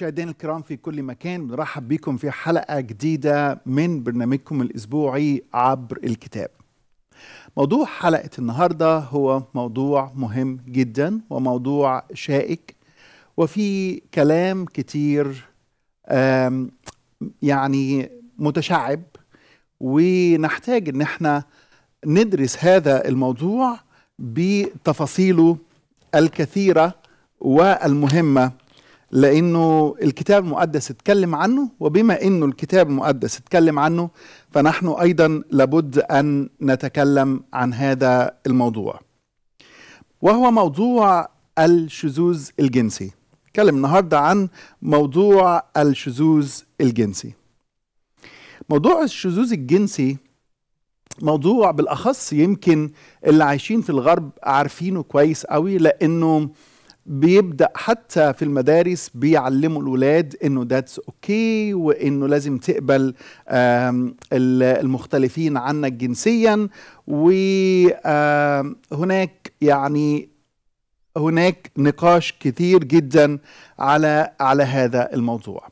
مشاهدينا الكرام في كل مكان بنرحب بكم في حلقه جديده من برنامجكم الاسبوعي عبر الكتاب. موضوع حلقه النهارده هو موضوع مهم جدا وموضوع شائك وفي كلام كتير يعني متشعب ونحتاج ان احنا ندرس هذا الموضوع بتفاصيله الكثيره والمهمه لانه الكتاب المقدس اتكلم عنه وبما انه الكتاب المقدس اتكلم عنه فنحن ايضا لابد ان نتكلم عن هذا الموضوع وهو موضوع الشذوذ الجنسي نتكلم النهارده عن موضوع الشذوذ الجنسي موضوع الشذوذ الجنسي موضوع بالاخص يمكن اللي عايشين في الغرب عارفينه كويس قوي لانه بيبدا حتى في المدارس بيعلموا الاولاد انه ذاتس اوكي okay وانه لازم تقبل المختلفين عنك جنسيا وهناك يعني هناك نقاش كثير جدا على على هذا الموضوع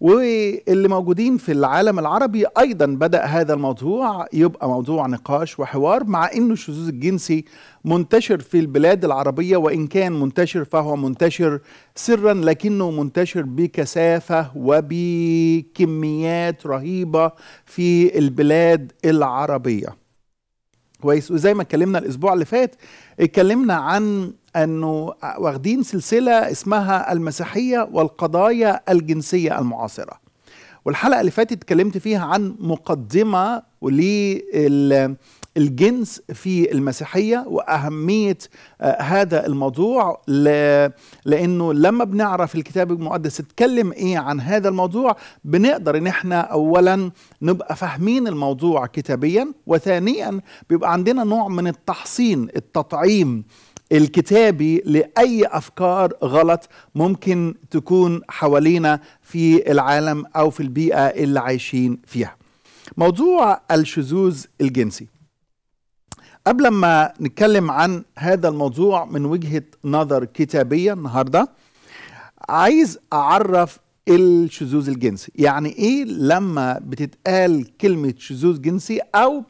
واللي موجودين في العالم العربي ايضا بدا هذا الموضوع يبقى موضوع نقاش وحوار مع انه الشذوذ الجنسي منتشر في البلاد العربيه وان كان منتشر فهو منتشر سرا لكنه منتشر بكثافه وبكميات رهيبه في البلاد العربيه كويس وزي ما اتكلمنا الاسبوع اللي فات اتكلمنا عن انه واخدين سلسله اسمها المسيحيه والقضايا الجنسيه المعاصره والحلقه اللي فاتت اتكلمت فيها عن مقدمه للجنس في المسيحيه واهميه آه، هذا الموضوع لانه لما بنعرف الكتاب المقدس اتكلم ايه عن هذا الموضوع بنقدر ان احنا اولا نبقى فاهمين الموضوع كتابيا وثانيا بيبقى عندنا نوع من التحصين التطعيم الكتابي لاي افكار غلط ممكن تكون حوالينا في العالم او في البيئه اللي عايشين فيها. موضوع الشذوذ الجنسي. قبل ما نتكلم عن هذا الموضوع من وجهه نظر كتابيه النهارده عايز اعرف الشذوذ الجنسي، يعني ايه لما بتتقال كلمه شذوذ جنسي او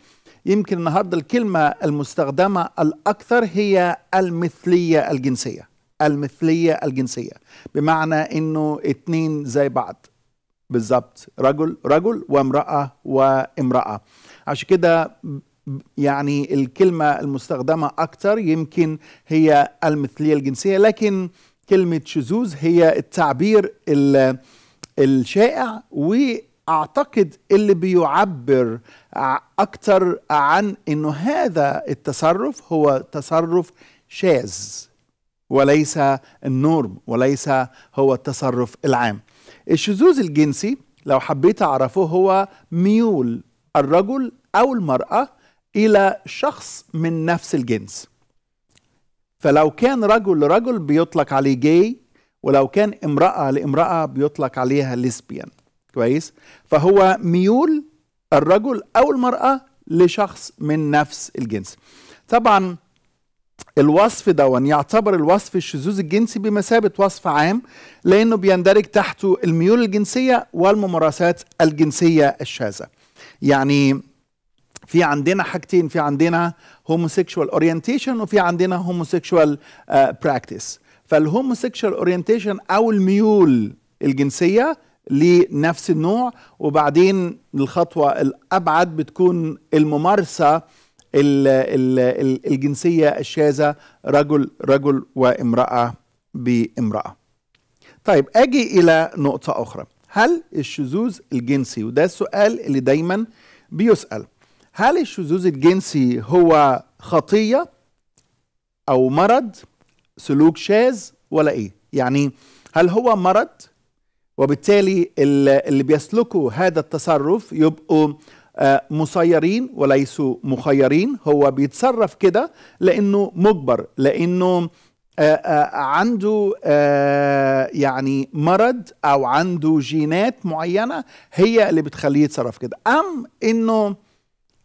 يمكن النهارده الكلمه المستخدمه الاكثر هي المثليه الجنسيه المثليه الجنسيه بمعنى انه اتنين زي بعض بالظبط رجل رجل وامراه وامراه عشان كده يعني الكلمه المستخدمه اكثر يمكن هي المثليه الجنسيه لكن كلمه شذوذ هي التعبير الشائع و اعتقد اللي بيعبر اكتر عن انه هذا التصرف هو تصرف شاذ وليس النورم وليس هو التصرف العام الشذوذ الجنسي لو حبيت اعرفه هو ميول الرجل او المراه الى شخص من نفس الجنس فلو كان رجل لرجل بيطلق عليه جاي ولو كان امراه لامراه بيطلق عليها ليسبيان كويس فهو ميول الرجل او المراه لشخص من نفس الجنس طبعا الوصف دون يعتبر الوصف الشذوذ الجنسي بمثابه وصف عام لانه بيندرج تحته الميول الجنسيه والممارسات الجنسيه الشاذه يعني في عندنا حاجتين في عندنا هوموسيكشوال اورينتيشن وفي عندنا هوموسيكشوال براكتس فالهوموسيكشوال اورينتيشن او الميول الجنسيه لنفس النوع وبعدين الخطوة الأبعد بتكون الممارسة الجنسية الشاذة رجل رجل وامرأة بامرأة طيب أجي إلى نقطة أخرى هل الشذوذ الجنسي وده السؤال اللي دايما بيسأل هل الشذوذ الجنسي هو خطية أو مرض سلوك شاذ ولا إيه يعني هل هو مرض وبالتالي اللي بيسلكوا هذا التصرف يبقوا آه، مسيرين وليسوا مخيرين هو بيتصرف كده لانه مجبر لانه آه، آه، عنده يعني مرض او عنده جينات معينه هي اللي بتخليه يتصرف كده ام انه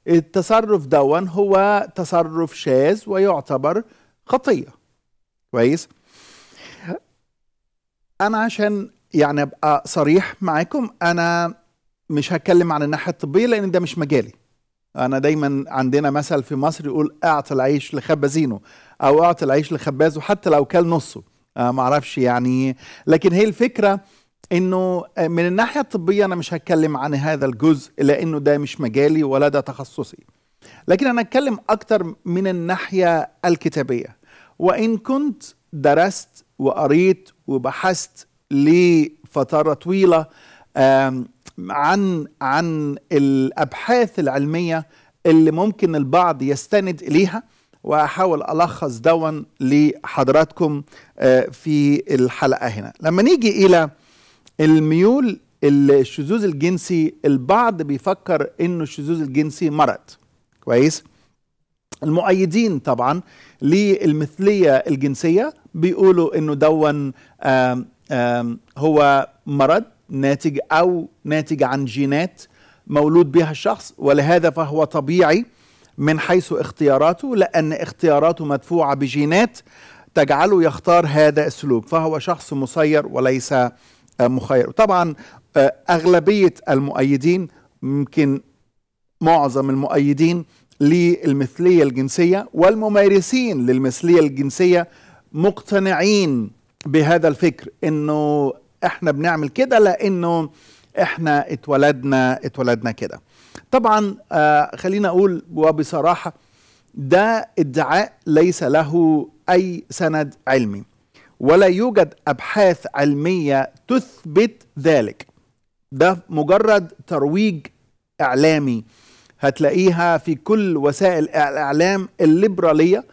التصرف دون هو تصرف شاذ ويعتبر خطيه كويس انا عشان يعني ابقى صريح معاكم انا مش هتكلم عن الناحيه الطبيه لان ده مش مجالي انا دايما عندنا مثل في مصر يقول اعطي العيش لخبازينه او اعطي العيش لخبازه حتى لو كل نصه آه معرفش يعني لكن هي الفكره انه من الناحيه الطبيه انا مش هتكلم عن هذا الجزء لانه ده مش مجالي ولا ده تخصصي لكن انا اتكلم اكتر من الناحيه الكتابيه وان كنت درست وقريت وبحثت لفتره طويله عن عن الابحاث العلميه اللي ممكن البعض يستند اليها وهحاول الخص دون لحضراتكم آه، في الحلقه هنا لما نيجي الى الميول الشذوذ الجنسي البعض بيفكر انه الشذوذ الجنسي مرض كويس المؤيدين طبعا للمثليه الجنسيه بيقولوا انه دون هو مرض ناتج أو ناتج عن جينات مولود بها الشخص ولهذا فهو طبيعي من حيث اختياراته لأن اختياراته مدفوعة بجينات تجعله يختار هذا السلوك فهو شخص مسير وليس مخير طبعا آه، أغلبية المؤيدين يمكن معظم المؤيدين للمثلية الجنسية والممارسين للمثلية الجنسية مقتنعين بهذا الفكر انه احنا بنعمل كده لانه احنا اتولدنا اتولدنا كده طبعا آه خلينا اقول وبصراحه ده ادعاء ليس له اي سند علمي ولا يوجد ابحاث علميه تثبت ذلك ده مجرد ترويج اعلامي هتلاقيها في كل وسائل الاعلام الليبراليه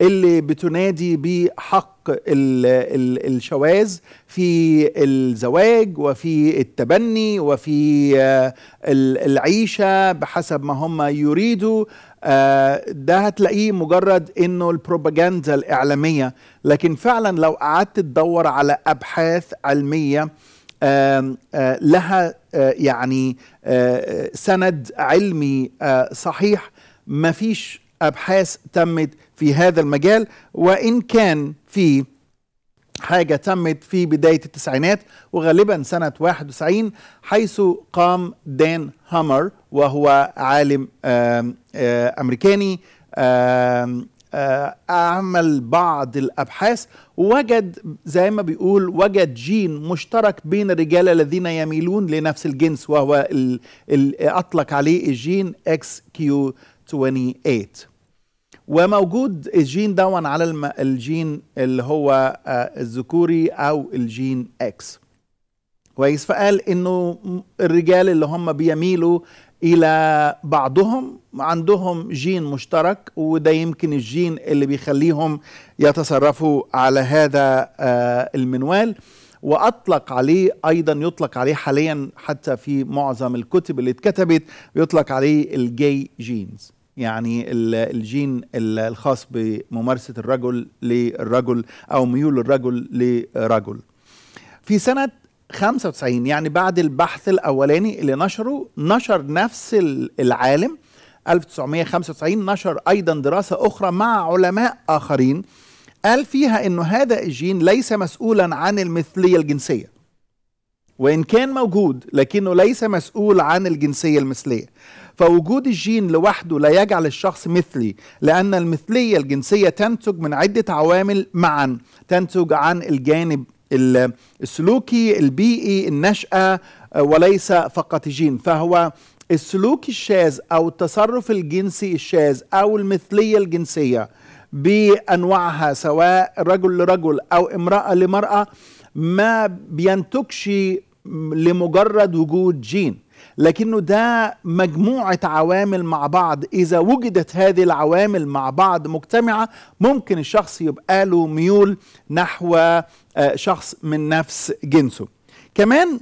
اللي بتنادي بحق الشواذ في الزواج وفي التبني وفي آه، العيشة بحسب ما هم يريدوا آه، ده هتلاقيه مجرد انه البروباجندا الإعلامية لكن فعلا لو قعدت تدور على أبحاث علمية آه، لها يعني سند علمي صحيح مفيش ابحاث تمت في هذا المجال وإن كان في حاجة تمت في بداية التسعينات وغالبا سنة 91 حيث قام دان هامر وهو عالم أمريكاني عمل بعض الابحاث وجد زي ما بيقول وجد جين مشترك بين الرجال الذين يميلون لنفس الجنس وهو اطلق عليه الجين اكس كيو 28 وموجود الجين دون على الجين اللي هو آه، الذكوري او الجين اكس كويس فقال انه الرجال اللي هم بيميلوا الى بعضهم عندهم جين مشترك وده يمكن الجين اللي بيخليهم يتصرفوا على هذا آه، المنوال واطلق عليه ايضا يطلق عليه حاليا حتى في معظم الكتب اللي اتكتبت يطلق عليه الجي جينز يعني الجين الخاص بممارسة الرجل للرجل أو ميول الرجل لرجل في سنة 95 يعني بعد البحث الأولاني اللي نشره نشر نفس العالم 1995 نشر أيضا دراسة أخرى مع علماء آخرين قال فيها أنه هذا الجين ليس مسؤولا عن المثلية الجنسية وإن كان موجود لكنه ليس مسؤول عن الجنسية المثلية فوجود الجين لوحده لا يجعل الشخص مثلي لأن المثلية الجنسية تنتج من عدة عوامل معا تنتج عن الجانب السلوكي البيئي النشأة آه، وليس فقط جين فهو السلوك الشاذ أو التصرف الجنسي الشاذ أو المثلية الجنسية بأنواعها سواء رجل لرجل أو امرأة لمرأة ما بينتجش لمجرد وجود جين لكنه ده مجموعة عوامل مع بعض إذا وجدت هذه العوامل مع بعض مجتمعة ممكن الشخص يبقى له ميول نحو آه، شخص من نفس جنسه كمان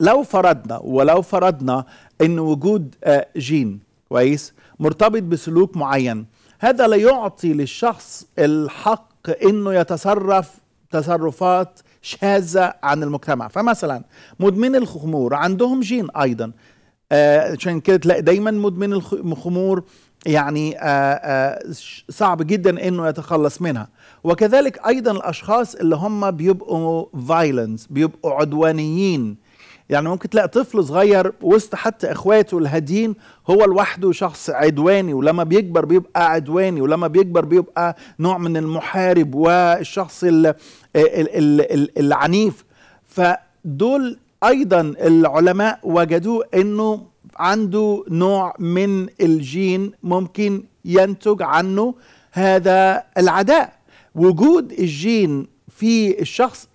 لو فرضنا ولو فرضنا أن وجود آه، جين كويس مرتبط بسلوك معين هذا لا يعطي للشخص الحق أنه يتصرف تصرفات شاذة عن المجتمع فمثلا مدمن الخمور عندهم جين أيضا آه، عشان كده تلاقي دايما مدمن الخمور يعني آه، آه، صعب جدا انه يتخلص منها وكذلك ايضا الاشخاص اللي هم بيبقوا فايلنس بيبقوا عدوانيين يعني ممكن تلاقي طفل صغير وسط حتى اخواته الهادين هو لوحده شخص عدواني ولما بيكبر بيبقى عدواني ولما بيكبر بيبقى نوع من المحارب والشخص الـ الـ الـ العنيف فدول ايضا العلماء وجدوه انه عنده نوع من الجين ممكن ينتج عنه هذا العداء وجود الجين في الشخص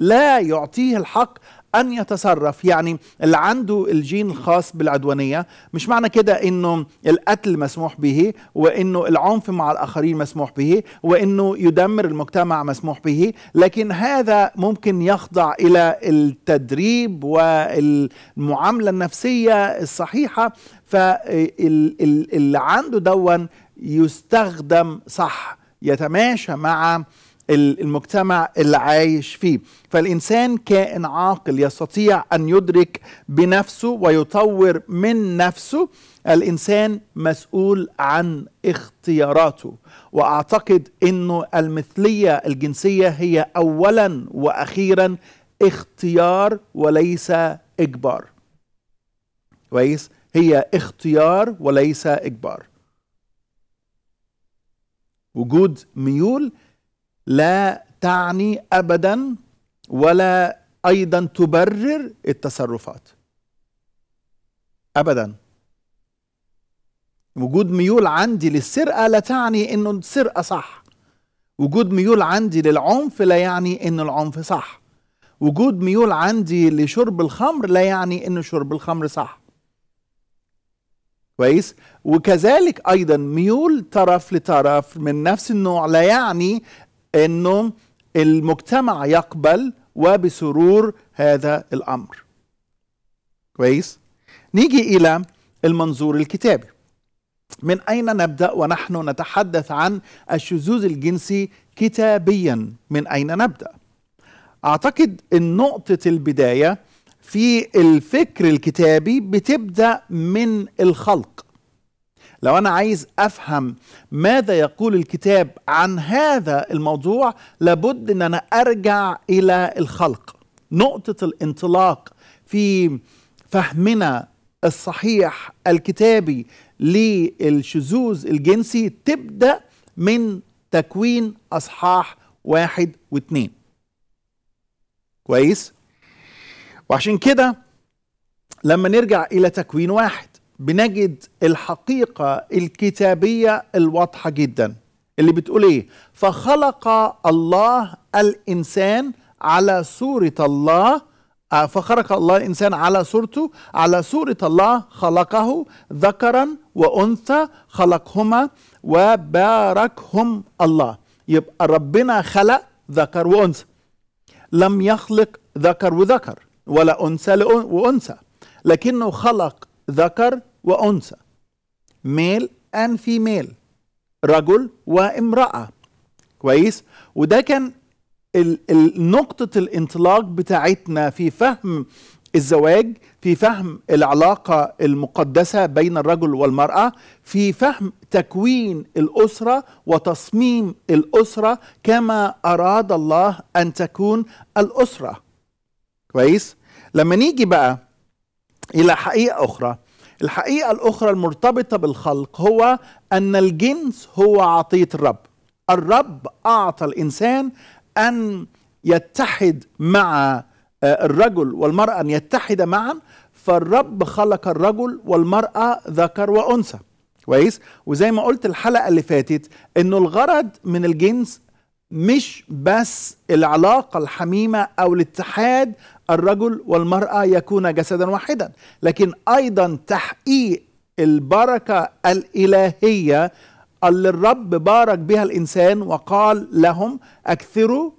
لا يعطيه الحق ان يتصرف يعني اللي عنده الجين الخاص بالعدوانيه مش معنى كده انه القتل مسموح به وانه العنف مع الاخرين مسموح به وانه يدمر المجتمع مسموح به لكن هذا ممكن يخضع الى التدريب والمعامله النفسيه الصحيحه فاللي عنده دون يستخدم صح يتماشى مع المجتمع اللي عايش فيه فالإنسان كائن عاقل يستطيع أن يدرك بنفسه ويطور من نفسه الإنسان مسؤول عن اختياراته وأعتقد أنه المثلية الجنسية هي أولا وأخيرا اختيار وليس إجبار كويس هي اختيار وليس إجبار وجود ميول لا تعني ابدا ولا ايضا تبرر التصرفات ابدا وجود ميول عندي للسرقه لا تعني انه السرقه صح وجود ميول عندي للعنف لا يعني انه العنف صح وجود ميول عندي لشرب الخمر لا يعني انه شرب الخمر صح كويس وكذلك ايضا ميول طرف لطرف من نفس النوع لا يعني انه المجتمع يقبل وبسرور هذا الامر كويس نيجي الى المنظور الكتابي من اين نبدا ونحن نتحدث عن الشذوذ الجنسي كتابيا من اين نبدا اعتقد ان نقطه البدايه في الفكر الكتابي بتبدا من الخلق لو انا عايز افهم ماذا يقول الكتاب عن هذا الموضوع لابد ان انا ارجع الى الخلق نقطه الانطلاق في فهمنا الصحيح الكتابي للشذوذ الجنسي تبدا من تكوين اصحاح واحد واثنين كويس وعشان كده لما نرجع الى تكوين واحد بنجد الحقيقة الكتابية الواضحة جدا اللي بتقول ايه فخلق الله الإنسان على صورة الله آه، فخلق الله الإنسان على صورته على صورة الله خلقه ذكرا وأنثى خلقهما وباركهم الله يبقى ربنا خلق ذكر وأنثى لم يخلق ذكر وذكر ولا أنثى وأنثى لكنه خلق ذكر وأنثى ميل and فيميل رجل وامرأة كويس وده كان نقطة الانطلاق بتاعتنا في فهم الزواج في فهم العلاقة المقدسة بين الرجل والمرأة في فهم تكوين الأسرة وتصميم الأسرة كما أراد الله أن تكون الأسرة كويس لما نيجي بقى إلى حقيقة أخرى الحقيقة الأخرى المرتبطة بالخلق هو أن الجنس هو عطية الرب الرب أعطى الإنسان أن يتحد مع آه، الرجل والمرأة أن يتحد معا فالرب خلق الرجل والمرأة ذكر وأنثى كويس وزي ما قلت الحلقة اللي فاتت أنه الغرض من الجنس مش بس العلاقة الحميمة أو الاتحاد الرجل والمرأة يكون جسدا واحدا لكن أيضا تحقيق البركة الإلهية اللي الرب بارك بها الإنسان وقال لهم أكثروا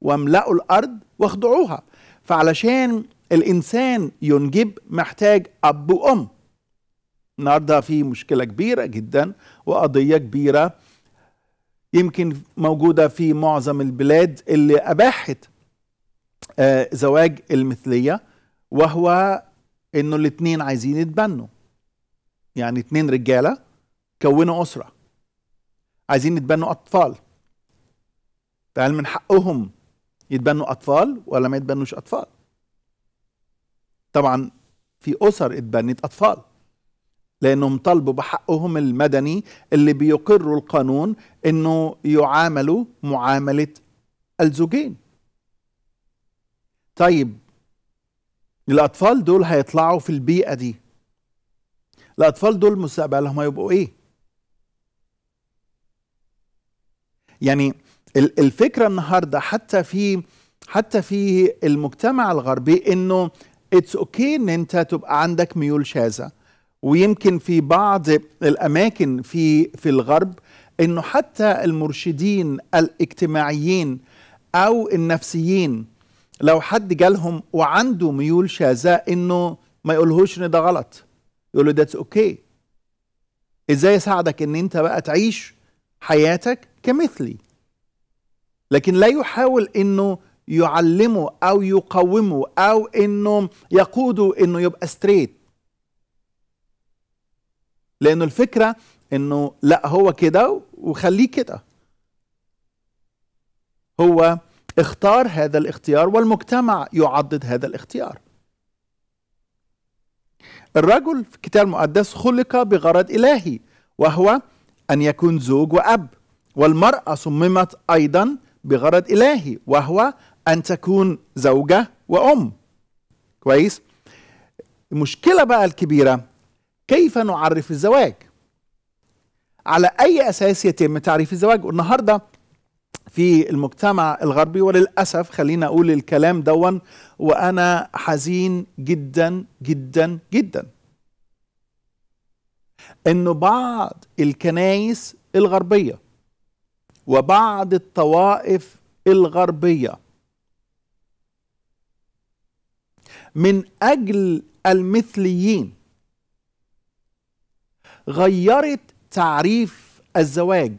واملأوا الأرض واخضعوها فعلشان الإنسان ينجب محتاج أب وأم النهاردة في مشكلة كبيرة جدا وقضية كبيرة يمكن موجودة في معظم البلاد اللي أباحت آه، زواج المثلية وهو إنه الاتنين عايزين يتبنوا يعني اتنين رجالة كونوا أسرة عايزين يتبنوا أطفال فهل من حقهم يتبنوا أطفال ولا ما يتبنوش أطفال طبعا في أسر اتبنت أطفال لانهم طالبوا بحقهم المدني اللي بيقروا القانون انه يعاملوا معامله الزوجين طيب الاطفال دول هيطلعوا في البيئه دي الاطفال دول مستقبلهم هيبقوا ايه يعني الفكره النهارده حتى في حتى في المجتمع الغربي انه اتس اوكي okay ان انت تبقى عندك ميول شاذه ويمكن في بعض الاماكن في في الغرب انه حتى المرشدين الاجتماعيين او النفسيين لو حد جالهم وعنده ميول شاذة انه ما يقولهوش ان ده غلط يقول له ذاتس اوكي ازاي اساعدك ان انت بقى تعيش حياتك كمثلي لكن لا يحاول انه يعلمه او يقومه او انه يقوده انه يبقى ستريت لانه الفكره انه لا هو كده وخليه كده هو اختار هذا الاختيار والمجتمع يعضد هذا الاختيار الرجل في الكتاب المقدس خلق بغرض الهي وهو ان يكون زوج واب والمراه صممت ايضا بغرض الهي وهو ان تكون زوجه وام كويس المشكله بقى الكبيره كيف نعرف الزواج على أي أساس يتم تعريف الزواج والنهاردة في المجتمع الغربي وللأسف خلينا أقول الكلام دون وأنا حزين جدا جدا جدا أن بعض الكنايس الغربية وبعض الطوائف الغربية من أجل المثليين غيرت تعريف الزواج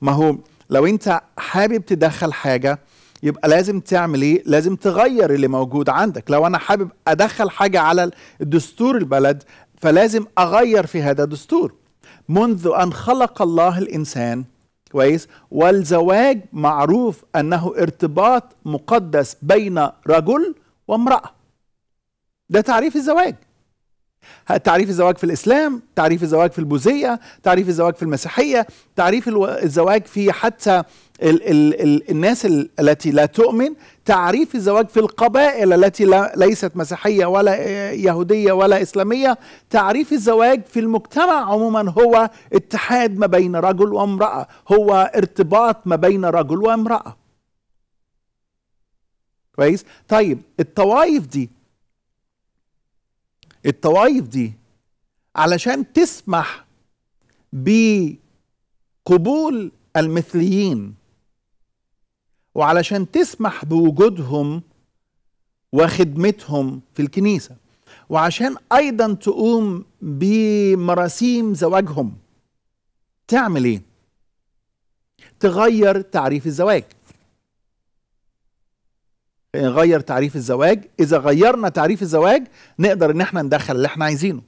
ما هو لو انت حابب تدخل حاجه يبقى لازم تعمل ايه لازم تغير اللي موجود عندك لو انا حابب ادخل حاجه على دستور البلد فلازم اغير في هذا الدستور منذ ان خلق الله الانسان كويس والزواج معروف انه ارتباط مقدس بين رجل وامراه ده تعريف الزواج تعريف الزواج في الإسلام تعريف الزواج في البوذية تعريف الزواج في المسيحية تعريف الزواج في حتى ال ال ال الناس التي لا تؤمن تعريف الزواج في القبائل التي لا ليست مسيحية ولا يهودية ولا إسلامية تعريف الزواج في المجتمع عموما هو اتحاد ما بين رجل وامرأة هو ارتباط ما بين رجل وامرأة كويس طيب الطوائف دي الطوائف دي علشان تسمح بقبول المثليين وعلشان تسمح بوجودهم وخدمتهم في الكنيسة وعشان أيضا تقوم بمراسيم زواجهم تعمل إيه؟ تغير تعريف الزواج نغير تعريف الزواج اذا غيرنا تعريف الزواج نقدر ان احنا ندخل اللي احنا عايزينه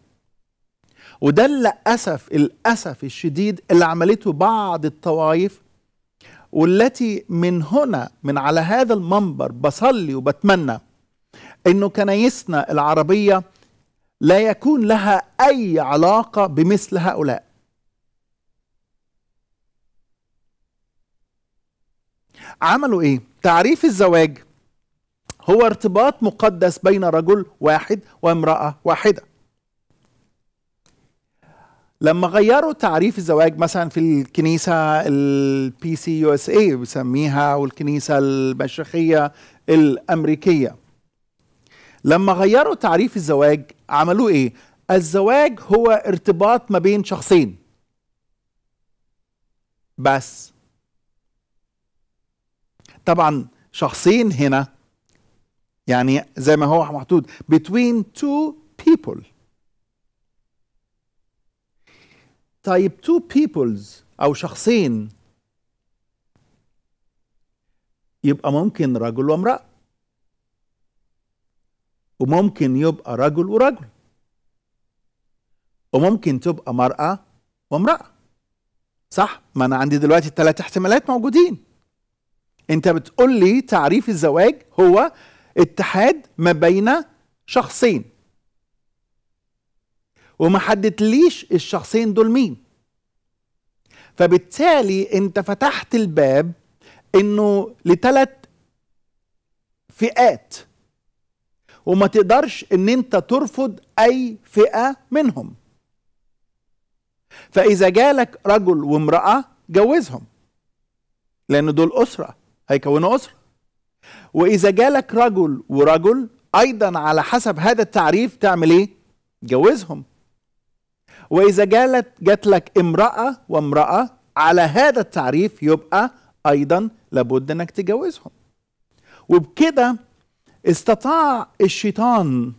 وده للاسف للاسف الشديد اللي عملته بعض الطوائف والتي من هنا من على هذا المنبر بصلي وبتمنى انه كنايسنا العربيه لا يكون لها اي علاقه بمثل هؤلاء عملوا ايه تعريف الزواج هو ارتباط مقدس بين رجل واحد وامرأة واحدة لما غيروا تعريف الزواج مثلا في الكنيسة البي سي يو اس اي بيسميها والكنيسة المشيخية الأمريكية لما غيروا تعريف الزواج عملوا ايه؟ الزواج هو ارتباط ما بين شخصين بس طبعا شخصين هنا يعني زي ما هو محطوط between two people طيب two peoples أو شخصين يبقى ممكن رجل وامرأة وممكن يبقى رجل ورجل وممكن تبقى مرأة وامرأة صح ما أنا عندي دلوقتي الثلاث احتمالات موجودين أنت بتقول لي تعريف الزواج هو اتحاد ما بين شخصين وما ليش الشخصين دول مين فبالتالي انت فتحت الباب انه لثلاث فئات وما تقدرش ان انت ترفض اي فئه منهم فاذا جالك رجل وامراه جوزهم لان دول اسره هيكونوا اسره واذا جالك رجل ورجل ايضا على حسب هذا التعريف تعمل ايه جوزهم واذا جالت جات لك امراه وامراه على هذا التعريف يبقى ايضا لابد انك تجوزهم وبكده استطاع الشيطان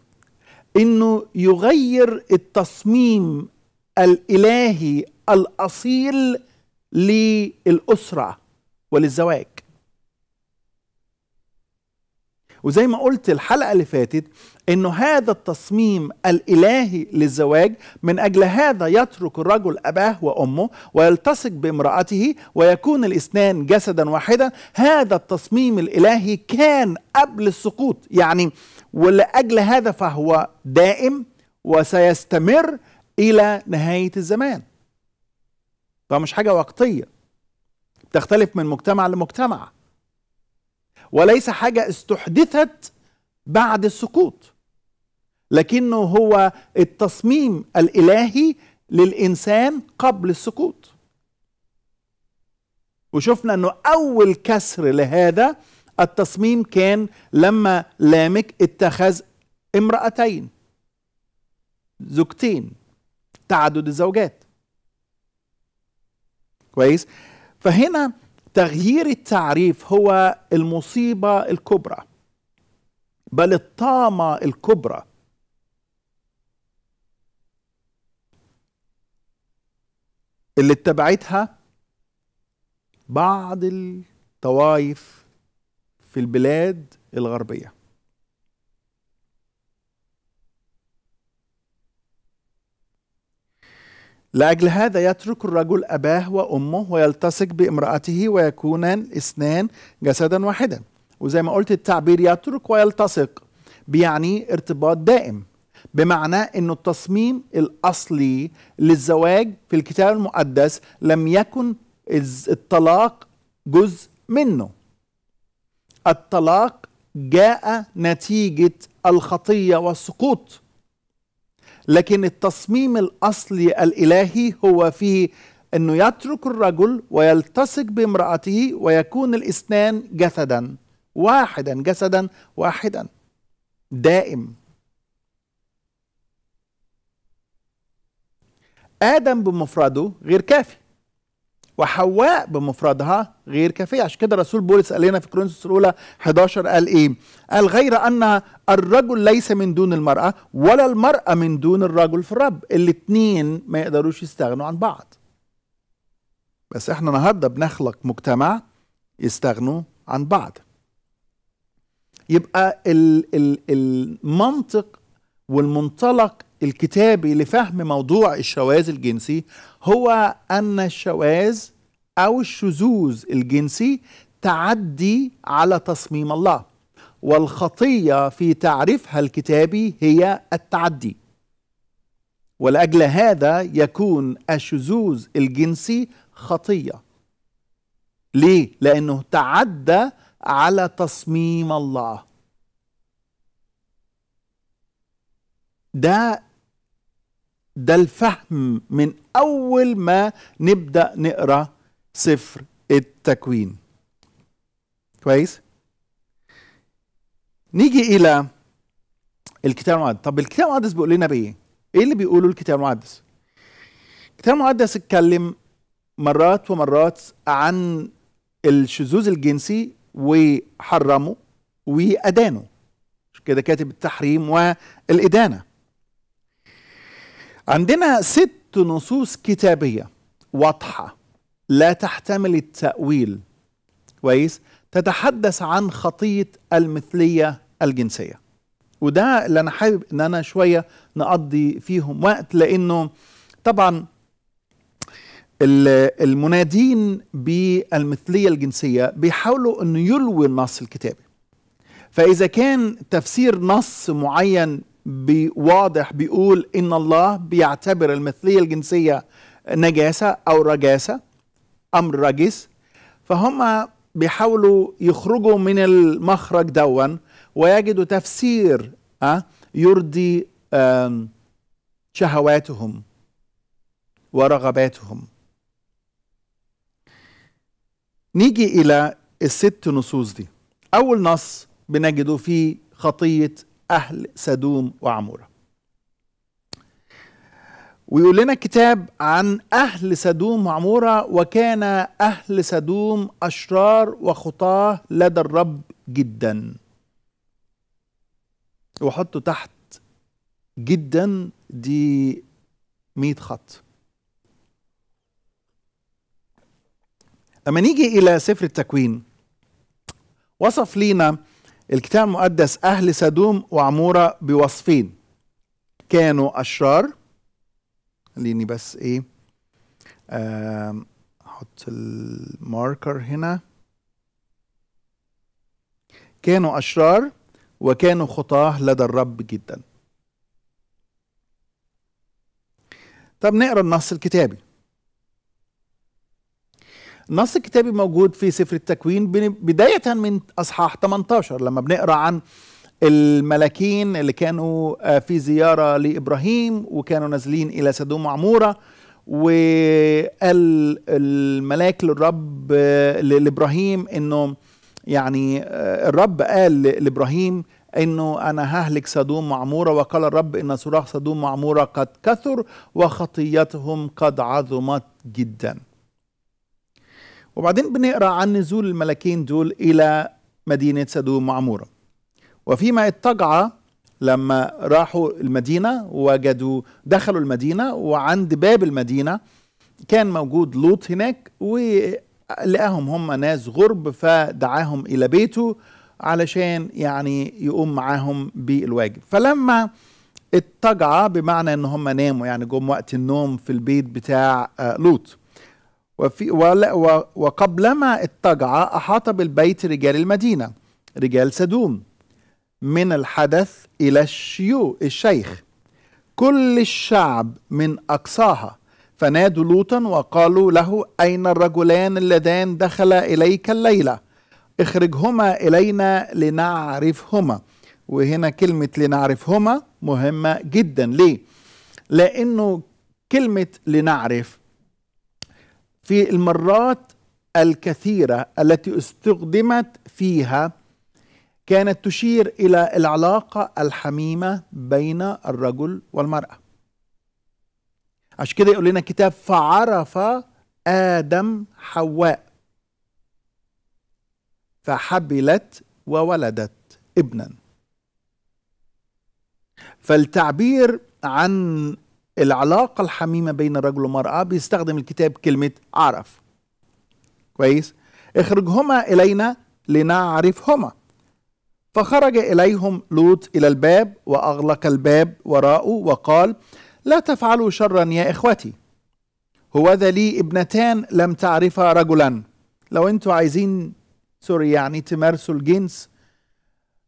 انه يغير التصميم الالهي الاصيل للاسره وللزواج وزي ما قلت الحلقة اللي فاتت انه هذا التصميم الالهي للزواج من اجل هذا يترك الرجل اباه وامه ويلتصق بامراته ويكون الاثنان جسدا واحدا هذا التصميم الالهي كان قبل السقوط يعني ولاجل هذا فهو دائم وسيستمر الى نهايه الزمان فمش حاجه وقتيه تختلف من مجتمع لمجتمع وليس حاجة استحدثت بعد السقوط لكنه هو التصميم الإلهي للإنسان قبل السقوط وشفنا أنه أول كسر لهذا التصميم كان لما لامك اتخذ امرأتين زوجتين تعدد الزوجات كويس فهنا تغيير التعريف هو المصيبه الكبرى بل الطامه الكبرى اللي اتبعتها بعض الطوائف في البلاد الغربيه لأجل هذا يترك الرجل أباه وأمه ويلتصق بامرأته ويكونان اثنان جسدا واحدا وزي ما قلت التعبير يترك ويلتصق بيعني ارتباط دائم بمعنى أن التصميم الأصلي للزواج في الكتاب المقدس لم يكن الطلاق جزء منه الطلاق جاء نتيجة الخطية والسقوط لكن التصميم الاصلي الالهي هو في انه يترك الرجل ويلتصق بامراته ويكون الاثنان جسدا واحدا جسدا واحدا دائم ادم بمفرده غير كافي وحواء بمفردها غير كافيه عشان كده الرسول بولس قال لنا في كورنثوس الاولى 11 قال ايه قال غير ان الرجل ليس من دون المراه ولا المراه من دون الرجل في الرب الاثنين ما يقدروش يستغنوا عن بعض بس احنا النهارده بنخلق مجتمع يستغنوا عن بعض يبقى ال ال المنطق والمنطلق الكتابي لفهم موضوع الشواذ الجنسي هو ان الشواذ أو الشذوذ الجنسي تعدي على تصميم الله والخطية في تعريفها الكتابي هي التعدي ولأجل هذا يكون الشذوذ الجنسي خطية ليه؟ لأنه تعدى على تصميم الله ده ده الفهم من أول ما نبدأ نقرأ سفر التكوين كويس نيجي الى الكتاب المقدس طب الكتاب المقدس بيقول لنا بايه ايه اللي بيقوله الكتاب المقدس الكتاب المقدس اتكلم مرات ومرات عن الشذوذ الجنسي وحرمه وادانه كده كاتب التحريم والادانه عندنا ست نصوص كتابيه واضحه لا تحتمل التأويل كويس تتحدث عن خطية المثلية الجنسية وده اللي أنا حابب إن أنا شوية نقضي فيهم وقت لأنه طبعا المنادين بالمثلية الجنسية بيحاولوا أن يلوي النص الكتابي فإذا كان تفسير نص معين واضح بيقول إن الله بيعتبر المثلية الجنسية نجاسة أو رجاسة امر رجس فهم بيحاولوا يخرجوا من المخرج دون ويجدوا تفسير آه، يرضي شهواتهم ورغباتهم نيجي الى الست نصوص دي اول نص بنجده في خطيه اهل سدوم وعموره ويقول لنا الكتاب عن أهل سدوم وعمورة وكان أهل سدوم أشرار وخطاه لدى الرب جدا وحطه تحت جدا دي مئة خط لما نيجي إلى سفر التكوين وصف لينا الكتاب المقدس أهل سدوم وعمورة بوصفين كانوا أشرار خليني بس ايه احط الماركر هنا كانوا اشرار وكانوا خطاه لدى الرب جدا طب نقرا النص الكتابي النص الكتابي موجود في سفر التكوين بداية من أصحاح 18 لما بنقرأ عن الملاكين اللي كانوا آه، في زيارة لإبراهيم وكانوا نازلين إلى سدوم وعمورة وقال الملاك للرب آه، لإبراهيم إنه يعني آه، الرب قال لإبراهيم انه انا ههلك سدوم وعموره وقال الرب ان صراخ سدوم وعموره قد كثر وخطيتهم قد عظمت جدا. وبعدين بنقرا عن نزول الملكين دول الى مدينه سدوم وعموره. وفيما اضطجع لما راحوا المدينة وجدوا دخلوا المدينة وعند باب المدينة كان موجود لوط هناك ولقاهم هم ناس غرب فدعاهم إلى بيته علشان يعني يقوم معاهم بالواجب فلما اضطجع بمعنى ان هم ناموا يعني جم وقت النوم في البيت بتاع آه، لوط وفي وقبلما اضطجع احاط بالبيت رجال المدينه رجال سدوم من الحدث إلى الشيو الشيخ كل الشعب من أقصاها فنادوا لوطا وقالوا له أين الرجلان اللذان دخل إليك الليلة اخرجهما إلينا لنعرفهما وهنا كلمة لنعرفهما مهمة جدا ليه؟ لأنه كلمة لنعرف في المرات الكثيرة التي استخدمت فيها كانت تشير إلى العلاقة الحميمة بين الرجل والمرأة عشان كده يقول لنا الكتاب فعرف آدم حواء فحبلت وولدت ابنا فالتعبير عن العلاقة الحميمة بين الرجل والمرأة بيستخدم الكتاب كلمة عرف كويس اخرجهما إلينا لنعرفهما فخرج إليهم لوط إلى الباب وأغلق الباب وراءه وقال لا تفعلوا شرا يا إخوتي هوذا لي ابنتان لم تعرفا رجلا لو أنتوا عايزين سوري يعني تمارسوا الجنس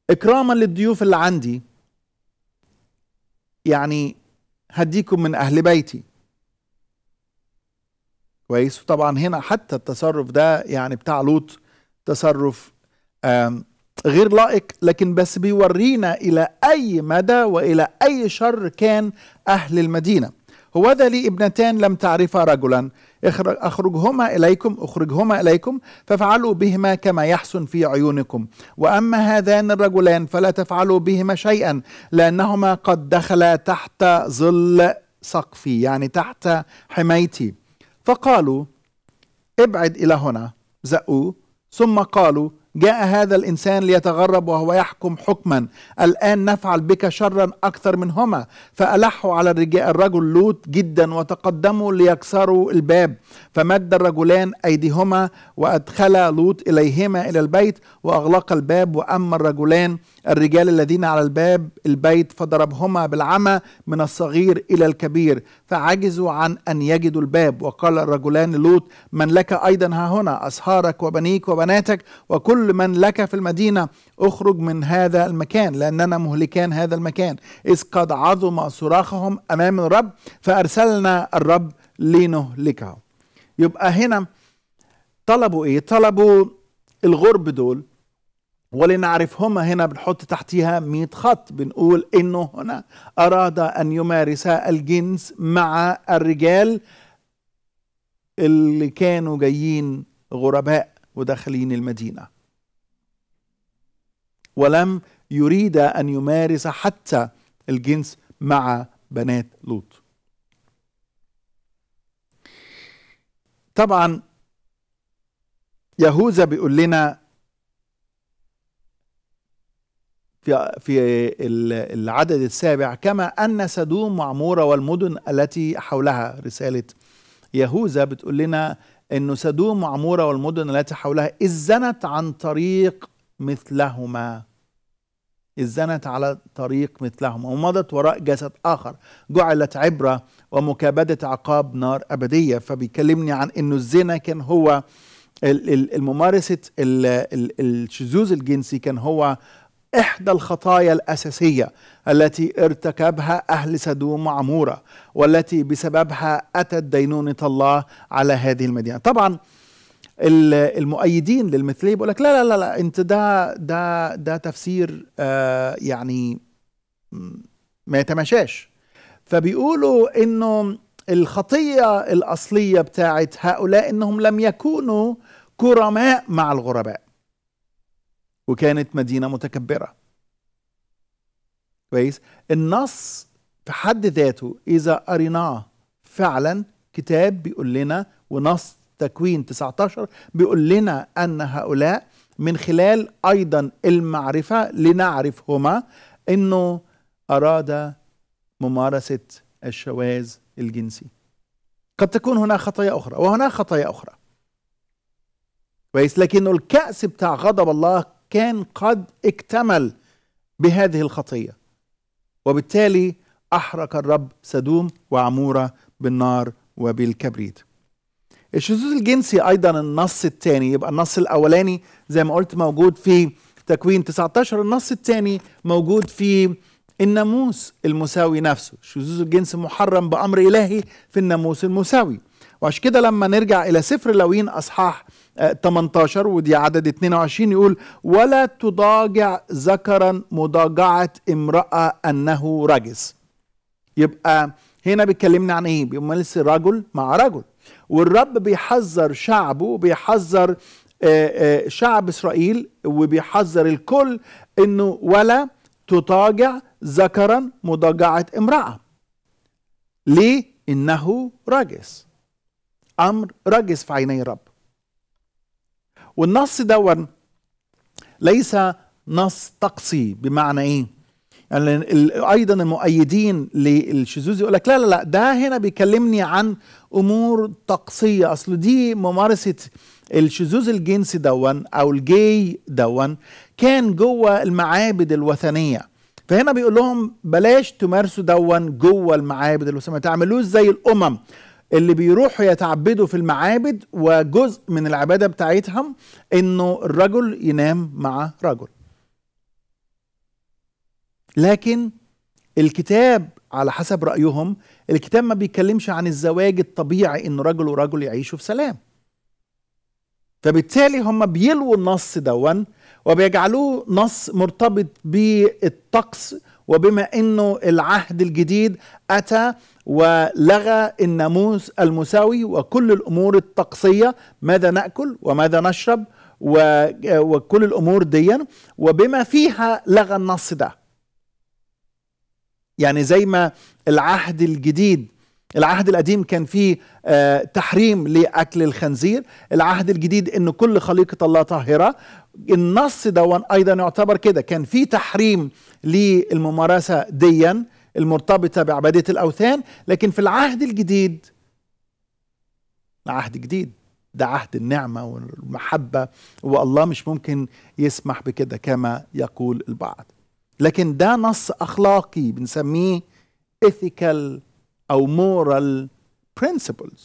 إكراما للضيوف اللي عندي يعني هديكم من أهل بيتي كويس طبعا هنا حتى التصرف ده يعني بتاع لوط تصرف غير لائق لكن بس بيورينا إلى أي مدى وإلى أي شر كان أهل المدينة هوذا لي ابنتان لم تعرفا رجلا أخرجهما إليكم أخرجهما إليكم فافعلوا بهما كما يحسن في عيونكم وأما هذان الرجلان فلا تفعلوا بهما شيئا لأنهما قد دخلا تحت ظل سقفي يعني تحت حمايتي فقالوا ابعد إلى هنا زقوه ثم قالوا جاء هذا الانسان ليتغرب وهو يحكم حكما الان نفعل بك شرا اكثر منهما فالحوا على الرجل لوط جدا وتقدموا ليكسروا الباب فمد الرجلان ايديهما وادخلا لوط اليهما الى البيت واغلق الباب واما الرجلان الرجال الذين على الباب البيت فضربهما بالعمى من الصغير إلى الكبير فعجزوا عن أن يجدوا الباب وقال الرجلان لوط من لك أيضا ها هنا أسهارك وبنيك وبناتك وكل من لك في المدينة اخرج من هذا المكان لأننا مهلكان هذا المكان إذ قد عظم صراخهم أمام الرب فأرسلنا الرب لنهلكه يبقى هنا طلبوا إيه؟ طلبوا الغرب دول ولنعرفهما هنا بنحط تحتيها 100 خط بنقول انه هنا اراد ان يمارس الجنس مع الرجال اللي كانوا جايين غرباء وداخلين المدينه ولم يريد ان يمارس حتى الجنس مع بنات لوط طبعا يهوذا بيقول لنا في في العدد السابع كما ان سدوم معموره والمدن التي حولها رساله يهوذا بتقول لنا انه سدوم معموره والمدن التي حولها اذ زنت عن طريق مثلهما اذ زنت على طريق مثلهما ومضت وراء جسد اخر جعلت عبره ومكابده عقاب نار ابديه فبيكلمني عن انه الزنا كان هو الممارسه الشذوذ الجنسي كان هو إحدى الخطايا الأساسية التي ارتكبها أهل سدوم وعمورة والتي بسببها أتت دينونة الله على هذه المدينة طبعا المؤيدين للمثلية بيقول لك لا لا لا لا انت ده ده ده تفسير آه يعني ما يتماشاش فبيقولوا انه الخطية الأصلية بتاعت هؤلاء انهم لم يكونوا كرماء مع الغرباء وكانت مدينة متكبرة كويس النص في حد ذاته إذا قريناه فعلا كتاب بيقول لنا ونص تكوين 19 بيقول لنا أن هؤلاء من خلال أيضا المعرفة لنعرف هما أنه أراد ممارسة الشواذ الجنسي قد تكون هناك خطايا أخرى وهناك خطايا أخرى كويس لكن الكأس بتاع غضب الله كان قد اكتمل بهذه الخطية وبالتالي أحرق الرب سدوم وعمورة بالنار وبالكبريت الشذوذ الجنسي أيضا النص الثاني يبقى النص الأولاني زي ما قلت موجود في تكوين 19 النص الثاني موجود في الناموس المساوي نفسه شذوذ الجنس محرم بأمر إلهي في الناموس المساوي وعشان كده لما نرجع إلى سفر لوين أصحاح 18 ودي عدد 22 يقول ولا تضاجع ذكرا مضاجعة امرأة أنه رجس يبقى هنا بيتكلمنا عن ايه بيقول رجل مع رجل والرب بيحذر شعبه بيحذر آه، آه، شعب اسرائيل وبيحذر الكل انه ولا تطاجع ذكرا مضاجعة امرأة ليه انه رجس امر رجس في عيني الرب والنص دون ليس نص تقصي بمعنى ايه يعني ايضا المؤيدين للشذوذ يقول لك لا لا لا ده هنا بيكلمني عن امور تقصيه اصل دي ممارسه الشذوذ الجنسي دون او الجي دون كان جوه المعابد الوثنيه فهنا بيقول لهم بلاش تمارسوا دون جوه المعابد الوثنيه ما تعملوش زي الامم اللي بيروحوا يتعبدوا في المعابد وجزء من العباده بتاعتهم انه الرجل ينام مع رجل لكن الكتاب على حسب رايهم الكتاب ما بيتكلمش عن الزواج الطبيعي انه رجل ورجل يعيشوا في سلام فبالتالي هم بيلووا النص دون وبيجعلوه نص مرتبط بالطقس وبما انه العهد الجديد اتى ولغى الناموس المساوي وكل الامور الطقسيه ماذا ناكل وماذا نشرب وكل الامور ديا وبما فيها لغى النص ده يعني زي ما العهد الجديد العهد القديم كان فيه آه، تحريم لاكل الخنزير العهد الجديد ان كل خليقه الله طاهره النص ده ايضا يعتبر كده كان فيه تحريم للممارسه ديا المرتبطة بعبادية الأوثان لكن في العهد الجديد عهد جديد ده عهد النعمة والمحبة والله مش ممكن يسمح بكده كما يقول البعض لكن ده نص أخلاقي بنسميه ethical أو moral principles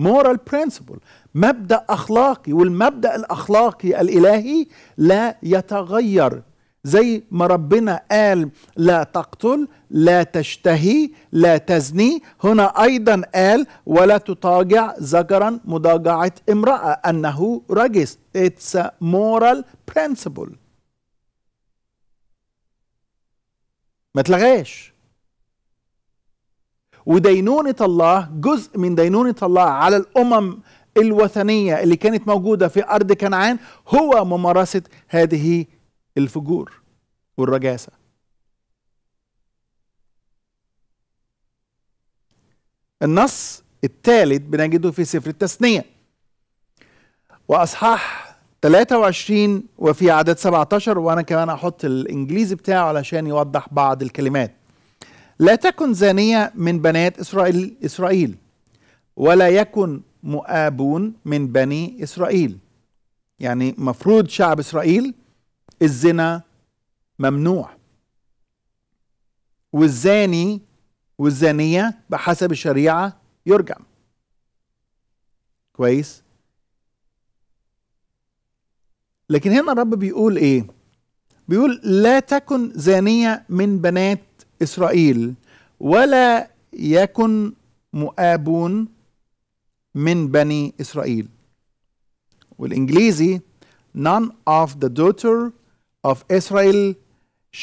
moral principle مبدأ أخلاقي والمبدأ الأخلاقي الإلهي لا يتغير زي ما ربنا قال لا تقتل لا تشتهي لا تزني هنا أيضا قال ولا تطاجع زجرا مضاجعة امرأة أنه رجس It's a moral principle ما تلغاش ودينونة الله جزء من دينونة الله على الأمم الوثنية اللي كانت موجودة في أرض كنعان هو ممارسة هذه الفجور والرجاسة النص الثالث بنجده في سفر التثنية وأصحاح 23 وفي عدد 17 وأنا كمان أحط الإنجليزي بتاعه علشان يوضح بعض الكلمات لا تكن زانية من بنات إسرائيل, إسرائيل ولا يكن مؤابون من بني إسرائيل يعني مفروض شعب إسرائيل الزنا ممنوع والزاني والزانية بحسب الشريعة يرجم كويس لكن هنا الرب بيقول ايه بيقول لا تكن زانية من بنات إسرائيل ولا يكن مؤابون من بني إسرائيل والإنجليزي none of the daughter of Israel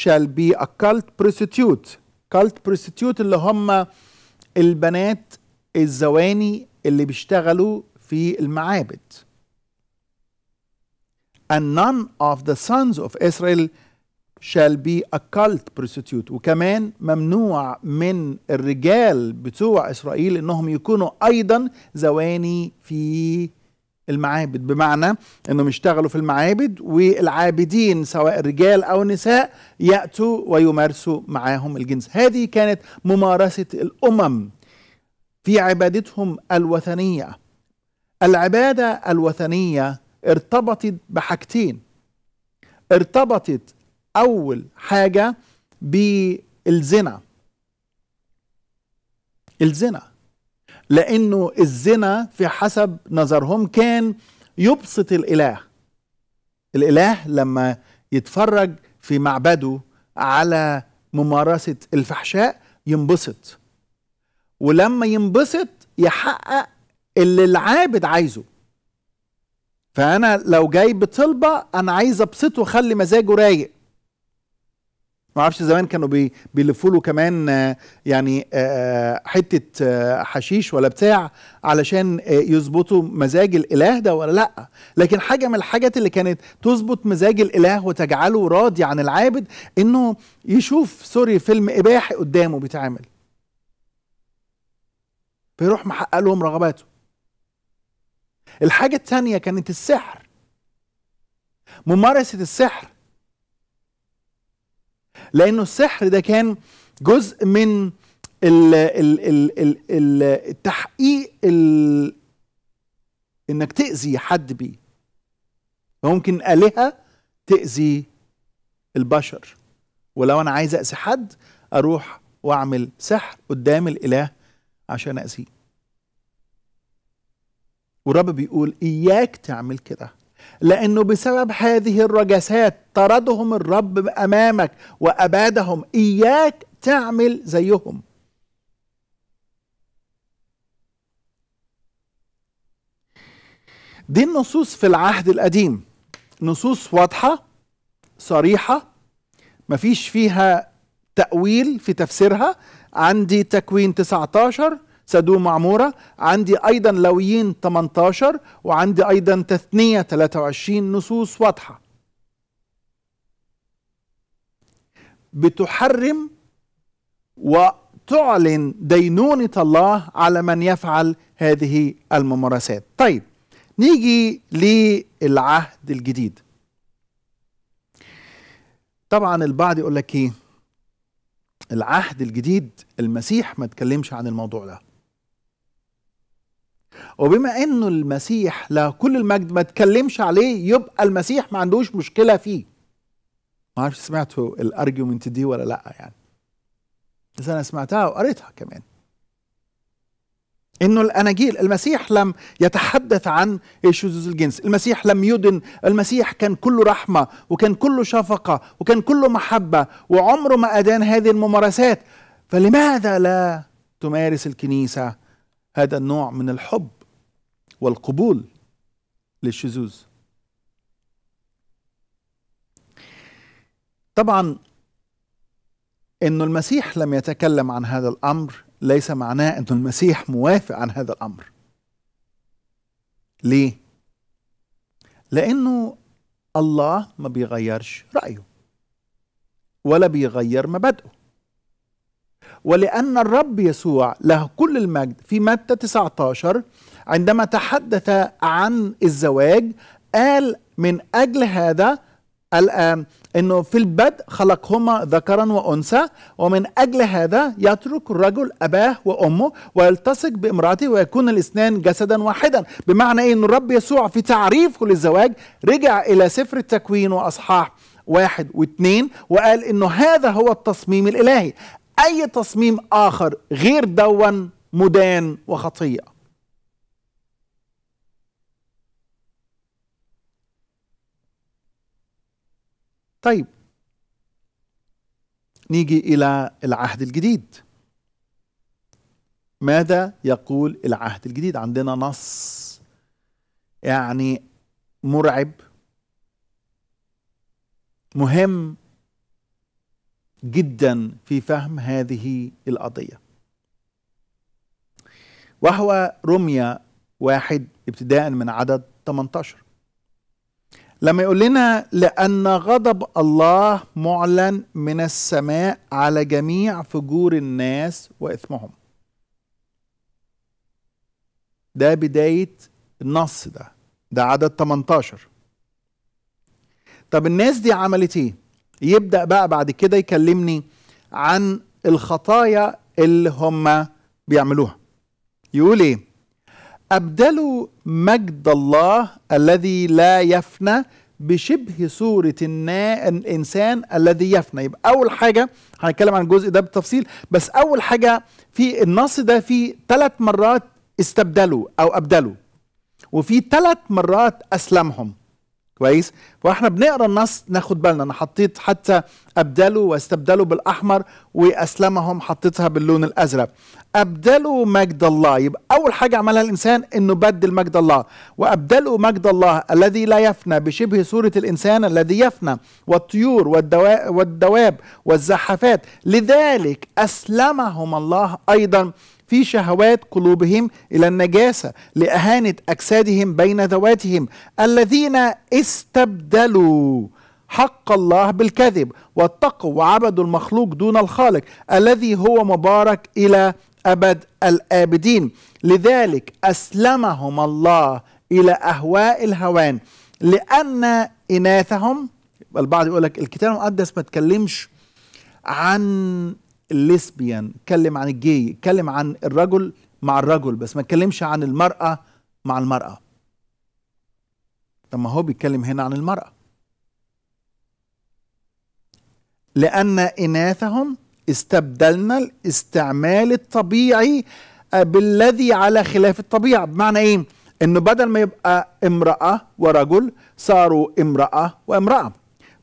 shall be a cult prostitute cult prostitute اللي هم البنات الزواني اللي بيشتغلوا في المعابد and none of the sons of Israel shall be a cult prostitute وكمان ممنوع من الرجال بتوع إسرائيل إنهم يكونوا أيضا زواني في المعابد بمعنى انهم يشتغلوا في المعابد والعابدين سواء رجال او نساء ياتوا ويمارسوا معاهم الجنس هذه كانت ممارسه الامم في عبادتهم الوثنيه العباده الوثنيه ارتبطت بحاجتين ارتبطت اول حاجه بالزنا الزنا لأنه الزنا في حسب نظرهم كان يبسط الإله الإله لما يتفرج في معبده على ممارسة الفحشاء ينبسط ولما ينبسط يحقق اللي العابد عايزه فأنا لو جاي بطلبة أنا عايز أبسطه وخلي مزاجه رايق ما اعرفش زمان كانوا بيلفوا له كمان آه، يعني آه، آه، حته حشيش ولا بتاع علشان يظبطوا مزاج الاله ده ولا لا لكن حاجه من الحاجات اللي كانت تظبط مزاج الاله وتجعله راضي عن العابد انه يشوف سوري فيلم اباحي قدامه بيتعمل بيروح محقق لهم رغباته الحاجه الثانيه كانت السحر ممارسه السحر لأنه السحر ده كان جزء من ال ال ال ال ال التحقيق انك تأذي حد بيه فممكن آلهة تأذي البشر ولو أنا عايز أأذي حد أروح وأعمل سحر قدام الإله عشان أأذيه والرب بيقول إياك تعمل كده لأنه بسبب هذه الرجسات طردهم الرب أمامك وأبادهم إياك تعمل زيهم دي النصوص في العهد القديم نصوص واضحة صريحة مفيش فيها تأويل في تفسيرها عندي تكوين 19 سدو معمورة عندي أيضا لويين 18 وعندي أيضا تثنية 23 نصوص واضحة بتحرم وتعلن دينونة الله على من يفعل هذه الممارسات طيب نيجي للعهد الجديد طبعا البعض يقول لك ايه العهد الجديد المسيح ما تكلمش عن الموضوع ده وبما انه المسيح لا كل المجد ما تكلمش عليه يبقى المسيح ما عندوش مشكله فيه ما اعرفش سمعتوا الارجيومنت دي ولا لا يعني بس انا سمعتها وقريتها كمان انه الاناجيل المسيح لم يتحدث عن شذوذ الجنس المسيح لم يدن المسيح كان كله رحمه وكان كله شفقه وكان كله محبه وعمره ما ادان هذه الممارسات فلماذا لا تمارس الكنيسه هذا النوع من الحب والقبول للشذوذ طبعا أن المسيح لم يتكلم عن هذا الأمر ليس معناه أن المسيح موافق عن هذا الأمر ليه؟ لأنه الله ما بيغيرش رأيه ولا بيغير مبادئه ولأن الرب يسوع له كل المجد في متى 19 عندما تحدث عن الزواج قال من أجل هذا الآن أنه في البدء خلقهما ذكرا وأنثى ومن أجل هذا يترك الرجل أباه وأمه ويلتصق بامرأته ويكون الاثنان جسدا واحدا بمعنى إيه أن الرب يسوع في تعريفه للزواج رجع إلى سفر التكوين وأصحاح واحد واثنين وقال انه هذا هو التصميم الالهي أي تصميم آخر غير دون مدان وخطيئة طيب نيجي إلى العهد الجديد ماذا يقول العهد الجديد عندنا نص يعني مرعب مهم جدا في فهم هذه القضية وهو رمية واحد ابتداء من عدد 18 لما يقول لنا لأن غضب الله معلن من السماء على جميع فجور الناس وإثمهم ده بداية النص ده ده عدد 18 طب الناس دي عملت ايه يبدأ بقى بعد كده يكلمني عن الخطايا اللي هم بيعملوها يقول ايه أبدلوا مجد الله الذي لا يفنى بشبه صورة الإنسان الذي يفنى يبقى أول حاجة هنتكلم عن الجزء ده بالتفصيل بس أول حاجة في النص ده في ثلاث مرات استبدلوا أو أبدلوا وفي ثلاث مرات أسلمهم كويس واحنا بنقرا النص ناخد بالنا انا حطيت حتى ابدلوا واستبدلوا بالاحمر واسلمهم حطيتها باللون الازرق ابدلوا مجد الله يبقى اول حاجه عملها الانسان انه بدل مجد الله وابدلوا مجد الله الذي لا يفنى بشبه صوره الانسان الذي يفنى والطيور والدواب والزحافات لذلك اسلمهم الله ايضا في شهوات قلوبهم الى النجاسه لاهانه اجسادهم بين ذواتهم الذين استبدلوا حق الله بالكذب واتقوا وعبدوا المخلوق دون الخالق الذي هو مبارك الى ابد الابدين لذلك اسلمهم الله الى اهواء الهوان لان اناثهم البعض يقول لك الكتاب المقدس ما تكلمش عن الليسبيان اتكلم عن الجي اتكلم عن الرجل مع الرجل بس ما اتكلمش عن المرأة مع المرأة طب ما هو بيتكلم هنا عن المرأة لأن إناثهم استبدلنا الاستعمال الطبيعي آه، بالذي على خلاف الطبيعة بمعنى إيه؟ إنه بدل ما يبقى امرأة ورجل صاروا امرأة وامرأة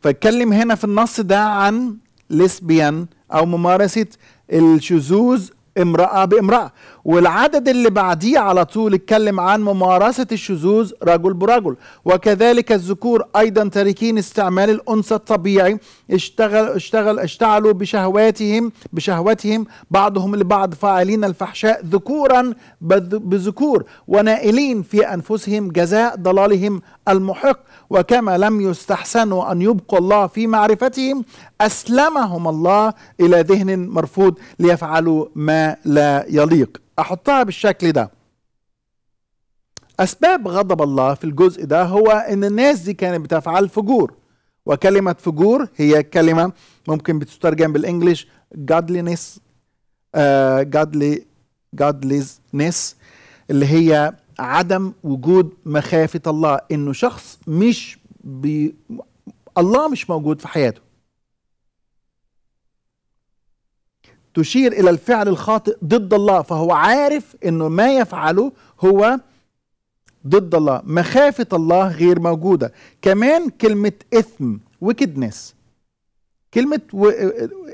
فاتكلم هنا في النص ده عن ليسبيان أو ممارسة الشذوذ امرأة بامرأة والعدد اللي بعديه على طول اتكلم عن ممارسة الشذوذ رجل برجل وكذلك الذكور أيضا تاركين استعمال الأنثى الطبيعي اشتغل اشتغل اشتعلوا بشهواتهم بشهوتهم بعضهم لبعض فاعلين الفحشاء ذكورا بذكور ونائلين في أنفسهم جزاء ضلالهم المحق وكما لم يستحسنوا أن يبقوا الله في معرفتهم أسلمهم الله إلى ذهن مرفوض ليفعلوا ما لا يليق احطها بالشكل ده اسباب غضب الله في الجزء ده هو ان الناس دي كانت بتفعل فجور وكلمه فجور هي كلمه ممكن بتترجم بالانجلش godliness آه godly godliness اللي هي عدم وجود مخافه الله انه شخص مش بي الله مش موجود في حياته تشير إلى الفعل الخاطئ ضد الله فهو عارف أنه ما يفعله هو ضد الله مخافة الله غير موجودة كمان كلمة إثم وكدنس كلمة و...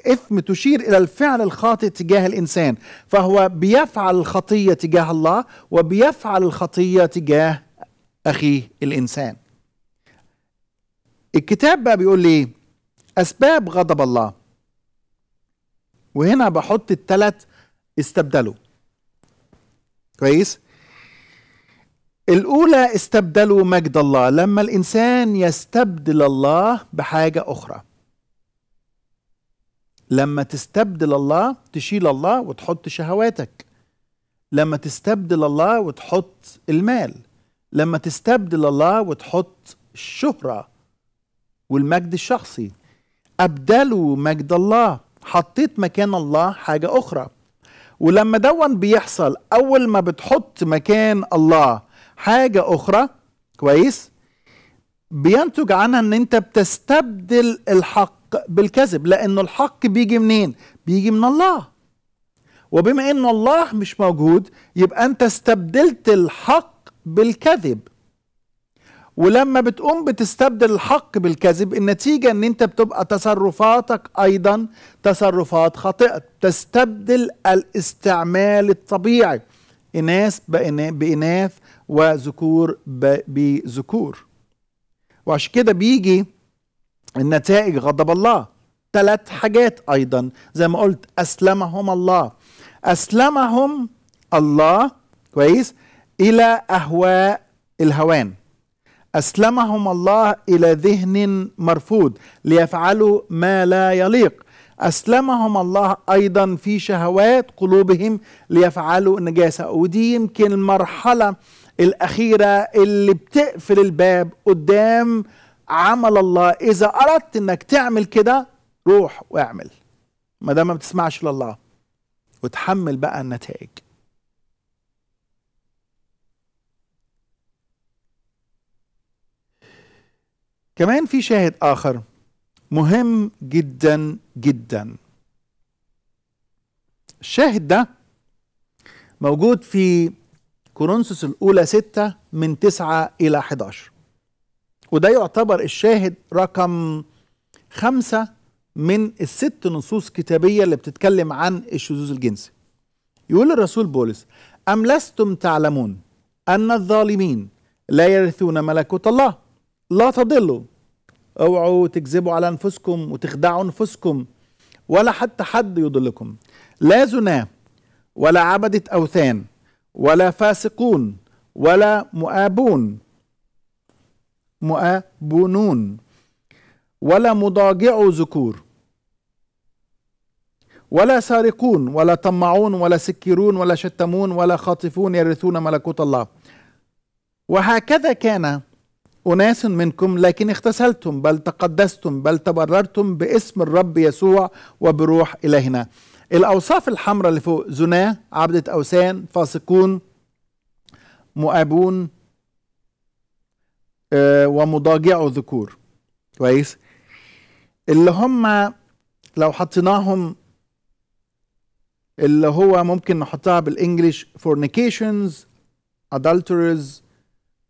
إثم تشير إلى الفعل الخاطئ تجاه الإنسان فهو بيفعل الخطية تجاه الله وبيفعل الخطية تجاه أخيه الإنسان الكتاب بقى بيقول لي أسباب غضب الله وهنا بحط التلات استبدلوا كويس الأولى استبدلوا مجد الله لما الإنسان يستبدل الله بحاجة أخرى لما تستبدل الله تشيل الله وتحط شهواتك لما تستبدل الله وتحط المال لما تستبدل الله وتحط الشهرة والمجد الشخصي أبدلوا مجد الله حطيت مكان الله حاجة أخرى ولما دون بيحصل أول ما بتحط مكان الله حاجة أخرى كويس بينتج عنها ان انت بتستبدل الحق بالكذب لأن الحق بيجي منين بيجي من الله وبما ان الله مش موجود يبقى انت استبدلت الحق بالكذب ولما بتقوم بتستبدل الحق بالكذب النتيجة ان انت بتبقى تصرفاتك ايضا تصرفات خاطئة تستبدل الاستعمال الطبيعي اناث باناث وذكور بذكور وعشان كده بيجي النتائج غضب الله ثلاث حاجات ايضا زي ما قلت اسلمهم الله اسلمهم الله كويس الى اهواء الهوان أسلمهم الله إلى ذهن مرفوض ليفعلوا ما لا يليق أسلمهم الله أيضا في شهوات قلوبهم ليفعلوا النجاسة ودي يمكن المرحلة الأخيرة اللي بتقفل الباب قدام عمل الله إذا أردت أنك تعمل كده روح واعمل ما دام ما بتسمعش لله وتحمل بقى النتائج كمان في شاهد آخر مهم جدا جدا الشاهد ده موجود في كورنثوس الأولى ستة من تسعة إلى 11 وده يعتبر الشاهد رقم خمسة من الست نصوص كتابية اللي بتتكلم عن الشذوذ الجنسي يقول الرسول بولس أم لستم تعلمون أن الظالمين لا يرثون ملكوت الله لا تضلوا اوعوا تكذبوا على انفسكم وتخدعوا انفسكم ولا حتى حد يضلكم لا زنا ولا عبدة اوثان ولا فاسقون ولا مؤابون مؤابنون ولا مضاجعوا ذكور ولا سارقون ولا طمعون ولا سكرون ولا شتمون ولا خاطفون يرثون ملكوت الله وهكذا كان أناس منكم لكن اغتسلتم بل تقدستم بل تبررتم باسم الرب يسوع وبروح إلهنا الأوصاف الحمراء اللي فوق زناة عبدة أوثان فاسقون مؤابون آه ومضاجع الذكور كويس اللي هم لو حطيناهم اللي هو ممكن نحطها بالانجلش fornications adulteries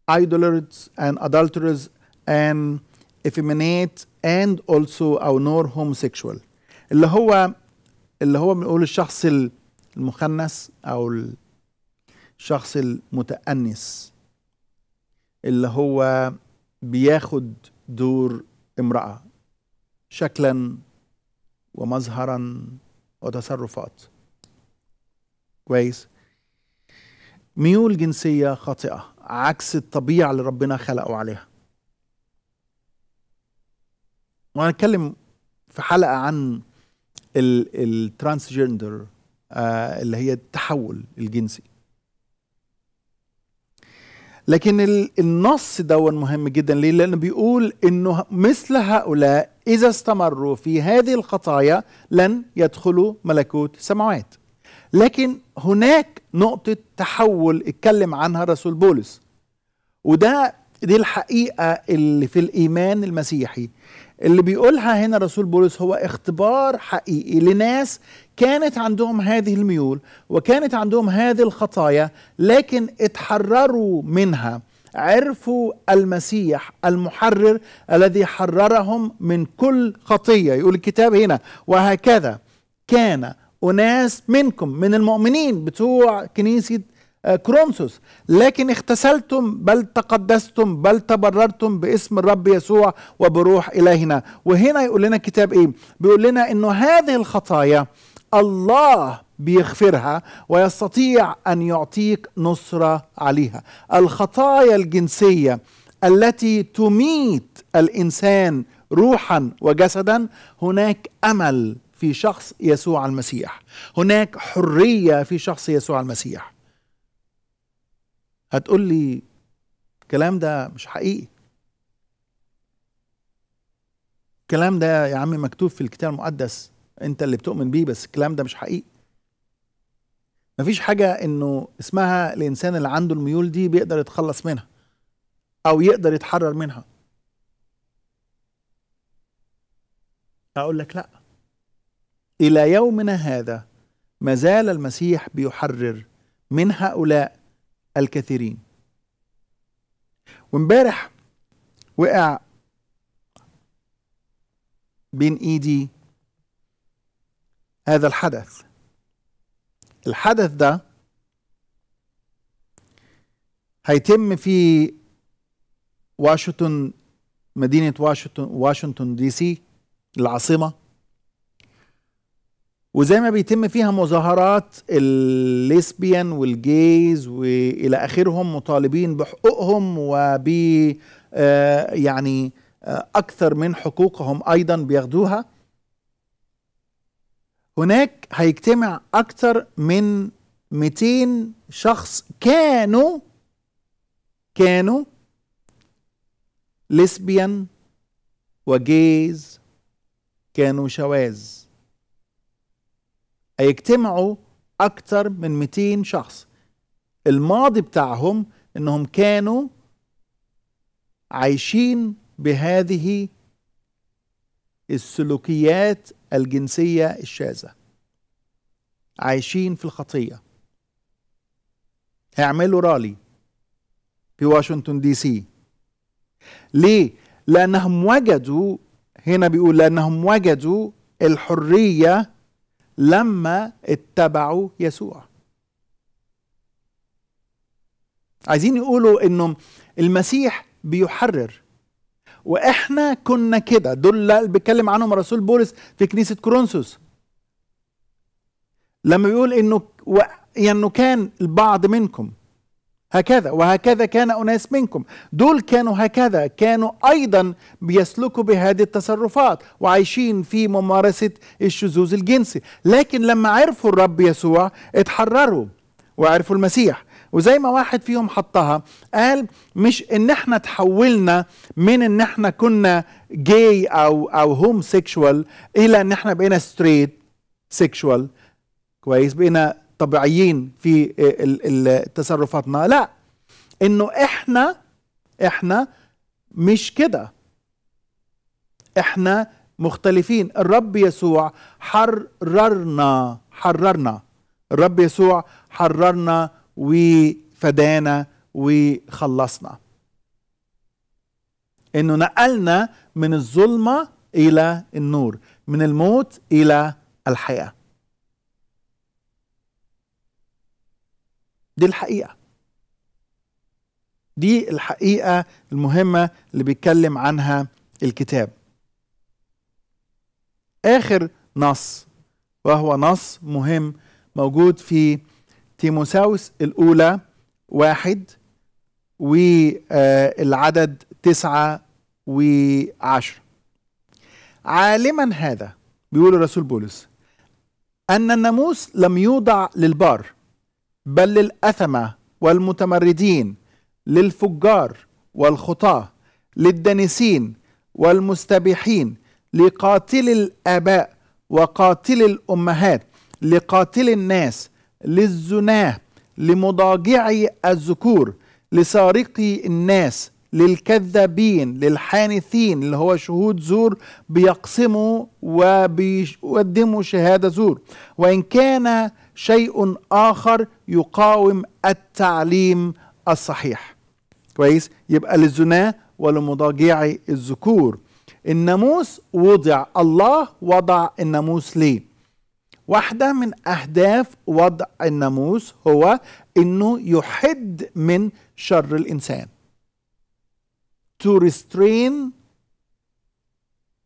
idolaters and adulterers and effeminate and also our nor homosexual اللي هو اللي هو بنقول الشخص المخنث او الشخص المتأنس اللي هو بياخد دور امرأة شكلا ومظهرا وتصرفات كويس ميول جنسية خاطئة عكس الطبيعة اللي ربنا خلقه عليها وهنتكلم في حلقة عن الترانسجندر جندر آه، اللي هي التحول الجنسي لكن النص دون مهم جدا ليه لانه بيقول انه مثل هؤلاء اذا استمروا في هذه الخطايا لن يدخلوا ملكوت السماوات لكن هناك نقطة تحول اتكلم عنها رسول بولس وده دي الحقيقة اللي في الإيمان المسيحي اللي بيقولها هنا رسول بولس هو اختبار حقيقي لناس كانت عندهم هذه الميول وكانت عندهم هذه الخطايا لكن اتحرروا منها عرفوا المسيح المحرر الذي حررهم من كل خطيه يقول الكتاب هنا وهكذا كان أناس منكم من المؤمنين بتوع كنيسة آه، كرونسوس لكن اختسلتم بل تقدستم بل تبررتم باسم الرب يسوع وبروح إلهنا وهنا يقول لنا الكتاب إيه بيقول لنا أنه هذه الخطايا الله بيغفرها ويستطيع أن يعطيك نصرة عليها الخطايا الجنسية التي تميت الإنسان روحا وجسدا هناك أمل في شخص يسوع المسيح هناك حرية في شخص يسوع المسيح هتقول لي الكلام ده مش حقيقي الكلام ده يا عمي مكتوب في الكتاب المقدس انت اللي بتؤمن بيه بس الكلام ده مش حقيقي مفيش حاجة انه اسمها الانسان اللي عنده الميول دي بيقدر يتخلص منها او يقدر يتحرر منها اقول لك لا الى يومنا هذا ما زال المسيح بيحرر من هؤلاء الكثيرين وامبارح وقع بين ايدي هذا الحدث الحدث ده هيتم في واشنطن مدينة واشنطن واشنطن دي سي العاصمة وزي ما بيتم فيها مظاهرات الليسبيان والجيز والى اخرهم مطالبين بحقوقهم وب آه، يعني آه، اكثر من حقوقهم ايضا بياخدوها هناك هيجتمع اكثر من 200 شخص كانوا كانوا ليسبيان وجيز كانوا شواذ هيجتمعوا أكتر من 200 شخص الماضي بتاعهم إنهم كانوا عايشين بهذه السلوكيات الجنسية الشاذة عايشين في الخطية هيعملوا رالي في واشنطن دي سي ليه؟ لأنهم وجدوا هنا بيقول لأنهم وجدوا الحرية لما اتبعوا يسوع عايزين يقولوا انه المسيح بيحرر واحنا كنا كده دول اللي بيتكلم عنهم الرسول بولس في كنيسه كورنثوس لما بيقول انه و... يعني كان البعض منكم هكذا وهكذا كان أناس منكم دول كانوا هكذا كانوا أيضا بيسلكوا بهذه التصرفات وعايشين في ممارسة الشذوذ الجنسي لكن لما عرفوا الرب يسوع اتحرروا وعرفوا المسيح وزي ما واحد فيهم حطها قال مش ان احنا تحولنا من ان احنا كنا جاي او او هوم سيكشوال الى ان احنا بقينا ستريت سيكشوال كويس بقينا طبيعيين في تصرفاتنا لا انه احنا احنا مش كده احنا مختلفين الرب يسوع حررنا حررنا الرب يسوع حررنا وفدانا وخلصنا انه نقلنا من الظلمه الى النور من الموت الى الحياه دي الحقيقه دي الحقيقه المهمه اللي بيتكلم عنها الكتاب اخر نص وهو نص مهم موجود في تيموساوس الاولى واحد والعدد تسعة وعشر عالما هذا بيقول الرسول بولس أن الناموس لم يوضع للبار بل للأثمة والمتمردين للفجار والخطاة للدنسين والمستبيحين لقاتل الآباء وقاتل الأمهات لقاتل الناس للزناه لمضاجعي الذكور لسارقي الناس للكذابين للحانثين اللي هو شهود زور بيقسموا وبيقدموا شهادة زور وإن كان شيء آخر يقاوم التعليم الصحيح كويس يبقى للزناة ولمضاجع الذكور الناموس وضع الله وضع الناموس ليه واحدة من أهداف وضع الناموس هو أنه يحد من شر الإنسان to restrain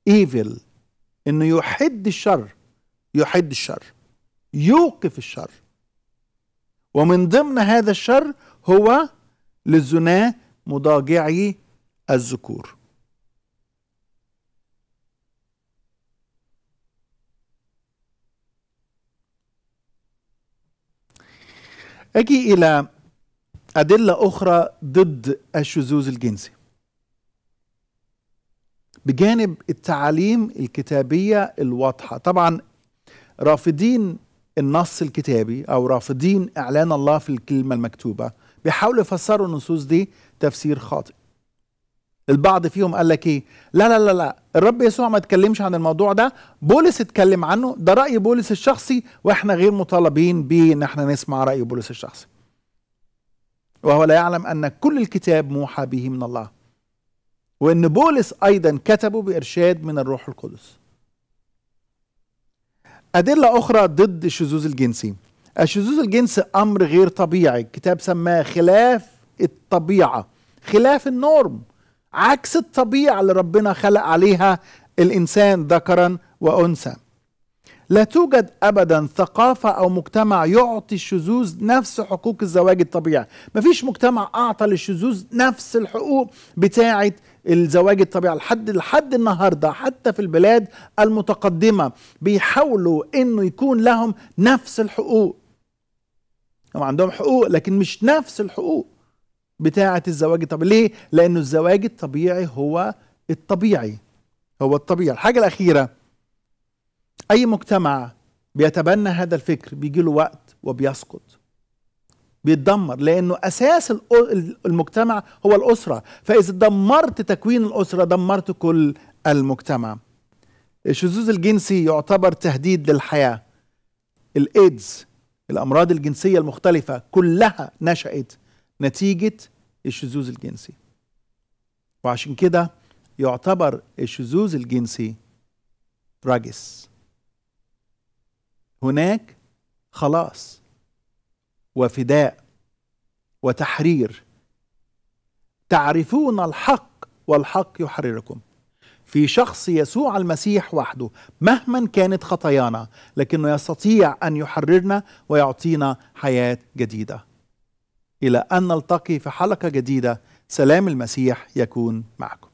evil أنه يحد الشر يحد الشر يوقف الشر ومن ضمن هذا الشر هو للزنا مضاجعي الذكور أجي إلى أدلة أخرى ضد الشذوذ الجنسي بجانب التعاليم الكتابية الواضحة طبعا رافضين النص الكتابي او رافضين اعلان الله في الكلمه المكتوبه بيحاولوا يفسروا النصوص دي تفسير خاطئ البعض فيهم قال لك ايه لا لا لا لا الرب يسوع ما اتكلمش عن الموضوع ده بولس اتكلم عنه ده راي بولس الشخصي واحنا غير مطالبين بيه ان احنا نسمع راي بولس الشخصي وهو لا يعلم ان كل الكتاب موحى به من الله وان بولس ايضا كتبه بارشاد من الروح القدس أدلة أخرى ضد الشذوذ الجنسي الشذوذ الجنسي أمر غير طبيعي الكتاب سماه خلاف الطبيعة خلاف النورم عكس الطبيعة اللي ربنا خلق عليها الإنسان ذكرا وأنثى لا توجد ابدا ثقافه او مجتمع يعطي الشذوذ نفس حقوق الزواج الطبيعي مفيش مجتمع اعطى للشذوذ نفس الحقوق بتاعه الزواج الطبيعي لحد لحد النهارده حتى في البلاد المتقدمه بيحاولوا انه يكون لهم نفس الحقوق هم عندهم حقوق لكن مش نفس الحقوق بتاعه الزواج الطبيعي ليه لانه الزواج الطبيعي هو الطبيعي هو الطبيعي الحاجه الاخيره أي مجتمع بيتبنى هذا الفكر بيجي له وقت وبيسقط بيتدمر لأنه أساس المجتمع هو الأسرة فإذا دمرت تكوين الأسرة دمرت كل المجتمع الشذوذ الجنسي يعتبر تهديد للحياة الإيدز الأمراض الجنسية المختلفة كلها نشأت نتيجة الشذوذ الجنسي وعشان كده يعتبر الشذوذ الجنسي راجس هناك خلاص وفداء وتحرير تعرفون الحق والحق يحرركم في شخص يسوع المسيح وحده مهما كانت خطايانا لكنه يستطيع ان يحررنا ويعطينا حياه جديده الى ان نلتقي في حلقه جديده سلام المسيح يكون معكم